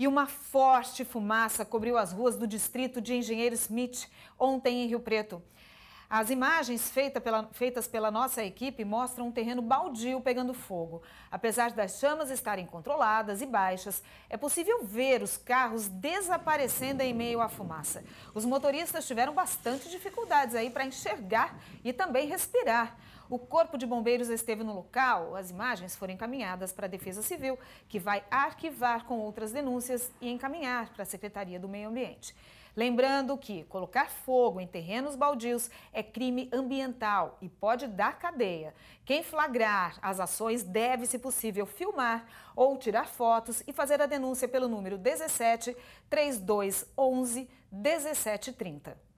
e uma forte fumaça cobriu as ruas do distrito de Engenheiro Smith ontem em Rio Preto. As imagens feita pela, feitas pela nossa equipe mostram um terreno baldio pegando fogo. Apesar das chamas estarem controladas e baixas, é possível ver os carros desaparecendo em meio à fumaça. Os motoristas tiveram bastante dificuldades aí para enxergar e também respirar. O Corpo de Bombeiros esteve no local. As imagens foram encaminhadas para a Defesa Civil, que vai arquivar com outras denúncias e encaminhar para a Secretaria do Meio Ambiente. Lembrando que colocar fogo em terrenos baldios é crime ambiental e pode dar cadeia. Quem flagrar as ações deve, se possível, filmar ou tirar fotos e fazer a denúncia pelo número 17 3211 1730.